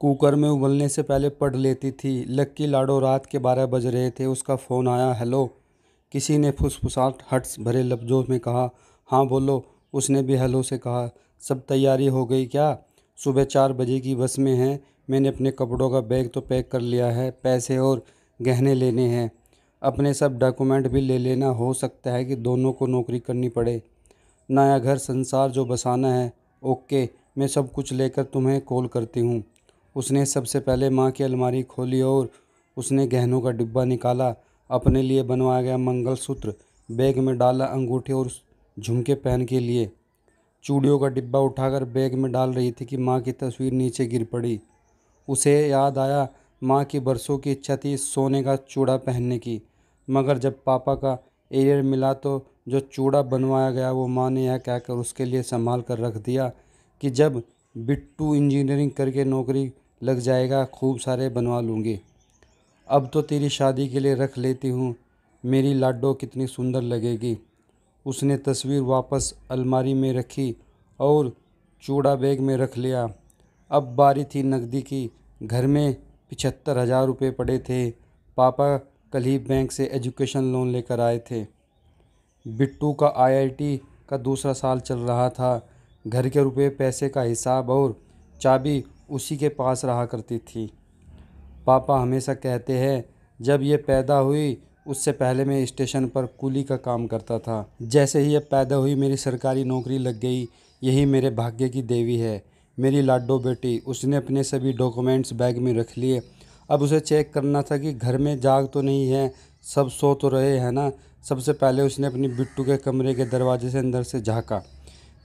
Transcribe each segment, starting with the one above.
cooker में उबलने से पहले पढ़ लेती थी लक्की लाडो रात के बारह बज रहे थे उसका फ़ोन आया हेलो किसी ने फुसफुसाहट हट्स भरे लफ्ज़ों में कहा हाँ बोलो उसने भी हेलो से कहा सब तैयारी हो गई क्या सुबह चार बजे की बस में हैं मैंने अपने कपड़ों का बैग तो पैक कर लिया है पैसे और गहने लेने हैं अपने सब डॉक्यूमेंट भी ले लेना हो सकता है कि दोनों को नौकरी करनी पड़े नया घर संसार जो बसाना है ओके मैं सब कुछ लेकर तुम्हें कॉल करती हूँ उसने सबसे पहले माँ की अलमारी खोली और उसने गहनों का डिब्बा निकाला अपने लिए बनवाया गया मंगलसूत्र बैग में डाला अंगूठे और झुमके पहन के लिए चूड़ियों का डिब्बा उठाकर बैग में डाल रही थी कि माँ की तस्वीर नीचे गिर पड़ी उसे याद आया माँ की बरसों की इच्छा थी सोने का चूड़ा पहनने की मगर जब पापा का एयर मिला तो जो चूड़ा बनवाया गया वो माँ ने यह कहकर उसके लिए संभाल कर रख दिया कि जब बिट्टू इंजीनियरिंग करके नौकरी लग जाएगा खूब सारे बनवा लूँगी अब तो तेरी शादी के लिए रख लेती हूँ मेरी लाडो कितनी सुंदर लगेगी उसने तस्वीर वापस अलमारी में रखी और चूड़ा बैग में रख लिया अब बारी थी नकदी की घर में पिछहत्तर हज़ार रुपये पड़े थे पापा कल ही बैंक से एजुकेशन लोन लेकर आए थे बिट्टू का आईआईटी का दूसरा साल चल रहा था घर के रुपये पैसे का हिसाब और चाबी उसी के पास रहा करती थी पापा हमेशा कहते हैं जब ये पैदा हुई उससे पहले मैं स्टेशन पर कूली का काम करता था जैसे ही ये पैदा हुई मेरी सरकारी नौकरी लग गई यही मेरे भाग्य की देवी है मेरी लाडो बेटी उसने अपने सभी डॉक्यूमेंट्स बैग में रख लिए अब उसे चेक करना था कि घर में जाग तो नहीं है सब सो तो रहे हैं ना सबसे पहले उसने अपनी बिट्टू के कमरे के दरवाजे से अंदर से झाँका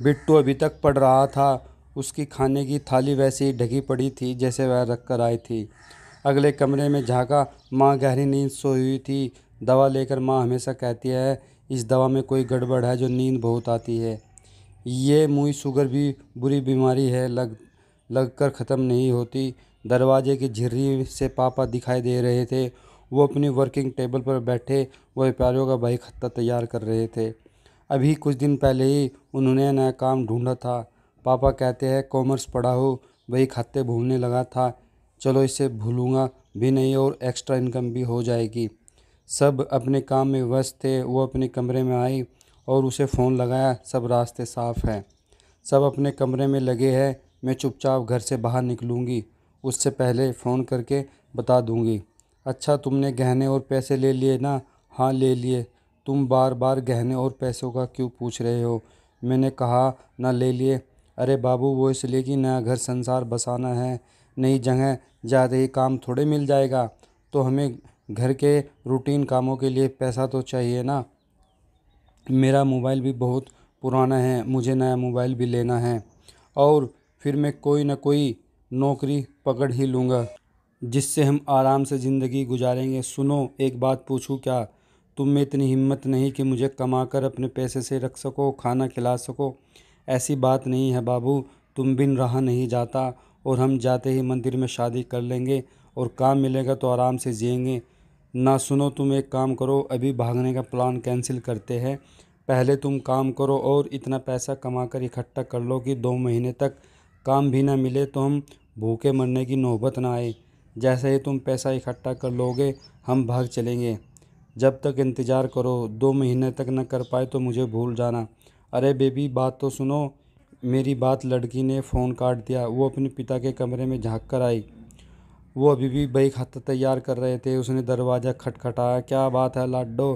बिट्टू अभी तक पढ़ रहा था उसकी खाने की थाली वैसे ही ढकी पड़ी थी जैसे वह रख कर आई थी अगले कमरे में झांका माँ गहरी नींद सोई हुई थी दवा लेकर माँ हमेशा कहती है इस दवा में कोई गड़बड़ है जो नींद बहुत आती है ये मुई शुगर भी बुरी बीमारी है लग लग कर ख़त्म नहीं होती दरवाजे की झिर्री से पापा दिखाई दे रहे थे वो अपनी वर्किंग टेबल पर बैठे व्यापारियों का भाई खत्ता तैयार कर रहे थे अभी कुछ दिन पहले ही उन्होंने नया काम ढूंढा था पापा कहते हैं कॉमर्स पढ़ा हो वही खाते भूलने लगा था चलो इसे भूलूँगा भी नहीं और एक्स्ट्रा इनकम भी हो जाएगी सब अपने काम में व्यस्त थे वो अपने कमरे में आई और उसे फ़ोन लगाया सब रास्ते साफ़ हैं सब अपने कमरे में लगे हैं मैं चुपचाप घर से बाहर निकलूँगी उससे पहले फ़ोन करके बता दूँगी अच्छा तुमने गहने और पैसे ले लिए ना हाँ ले लिए तुम बार बार गहने और पैसों का क्यों पूछ रहे हो मैंने कहा ना ले लिए अरे बाबू वो इसलिए कि नया घर संसार बसाना है नई जगह ज़्यादा ही काम थोड़े मिल जाएगा तो हमें घर के रूटीन कामों के लिए पैसा तो चाहिए ना मेरा मोबाइल भी बहुत पुराना है मुझे नया मोबाइल भी लेना है और फिर मैं कोई ना कोई नौकरी पकड़ ही लूँगा जिससे हम आराम से ज़िंदगी गुजारेंगे सुनो एक बात पूछूँ क्या तुम में इतनी हिम्मत नहीं कि मुझे कमा कर अपने पैसे से रख सको खाना खिला सको ऐसी बात नहीं है बाबू तुम बिन रहा नहीं जाता और हम जाते ही मंदिर में शादी कर लेंगे और काम मिलेगा तो आराम से जिएंगे ना सुनो तुम एक काम करो अभी भागने का प्लान कैंसिल करते हैं पहले तुम काम करो और इतना पैसा कमा कर इकट्ठा कर लो कि दो महीने तक काम भी ना मिले तो हम भूखे मरने की नौबत ना आए जैसे ही तुम पैसा इकट्ठा कर लोगे हम भाग चलेंगे जब तक इंतज़ार करो दो महीने तक न कर पाए तो मुझे भूल जाना अरे बेबी बात तो सुनो मेरी बात लड़की ने फ़ोन काट दिया वो अपने पिता के कमरे में झाँक कर आई वो अभी भी बही हत्या तैयार कर रहे थे उसने दरवाज़ा खटखटाया क्या बात है लाडो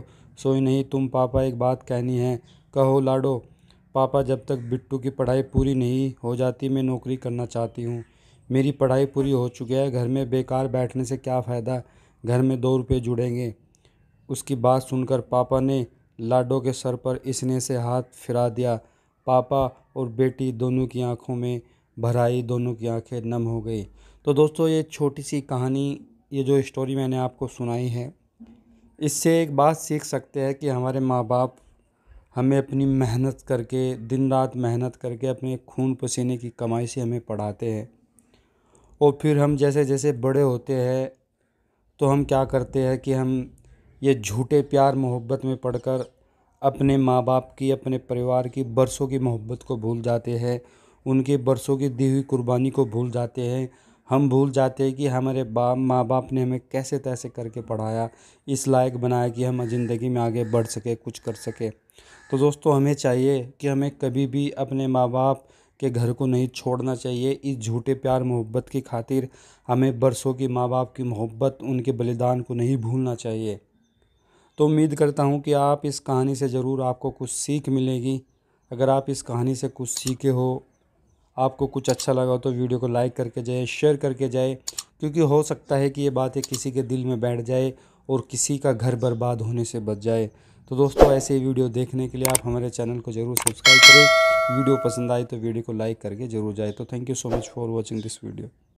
सोई नहीं तुम पापा एक बात कहनी है कहो लाडो पापा जब तक बिट्टू की पढ़ाई पूरी नहीं हो जाती मैं नौकरी करना चाहती हूँ मेरी पढ़ाई पूरी हो चुकी है घर में बेकार बैठने से क्या फ़ायदा घर में दो रुपये जुड़ेंगे उसकी बात सुनकर पापा ने लाडो के सर पर इसने से हाथ फिरा दिया पापा और बेटी दोनों की आंखों में भराई दोनों की आंखें नम हो गई तो दोस्तों ये छोटी सी कहानी ये जो स्टोरी मैंने आपको सुनाई है इससे एक बात सीख सकते हैं कि हमारे माँ बाप हमें अपनी मेहनत करके दिन रात मेहनत करके अपने खून पसीने की कमाई से हमें पढ़ाते हैं और फिर हम जैसे जैसे बड़े होते हैं तो हम क्या करते हैं कि हम ये झूठे प्यार मोहब्बत में पढ़कर अपने माँ बाप की अपने परिवार की बरसों की मोहब्बत को भूल जाते हैं उनके बरसों की दी हुई कुर्बानी को भूल जाते हैं हम भूल जाते हैं कि हमारे बाप माँ बाप ने हमें कैसे तैसे करके पढ़ाया इस लायक बनाया कि हम ज़िंदगी में आगे बढ़ सके कुछ कर सके तो दोस्तों हमें चाहिए कि हमें कभी भी अपने माँ बाप के घर को नहीं छोड़ना चाहिए इस झूठे प्यार मोहब्बत की खातिर हमें बरसों की माँ बाप की मोहब्बत उनके बलिदान को नहीं भूलना चाहिए तो उम्मीद करता हूँ कि आप इस कहानी से ज़रूर आपको कुछ सीख मिलेगी अगर आप इस कहानी से कुछ सीखे हो आपको कुछ अच्छा लगा हो तो वीडियो को लाइक करके जाए शेयर करके जाए क्योंकि हो सकता है कि ये बातें किसी के दिल में बैठ जाए और किसी का घर बर्बाद होने से बच जाए तो दोस्तों ऐसे ही वीडियो देखने के लिए आप हमारे चैनल को ज़रूर सब्सक्राइब करें वीडियो पसंद आए तो वीडियो को लाइक करके ज़रूर जाए तो thank you so much for watching this video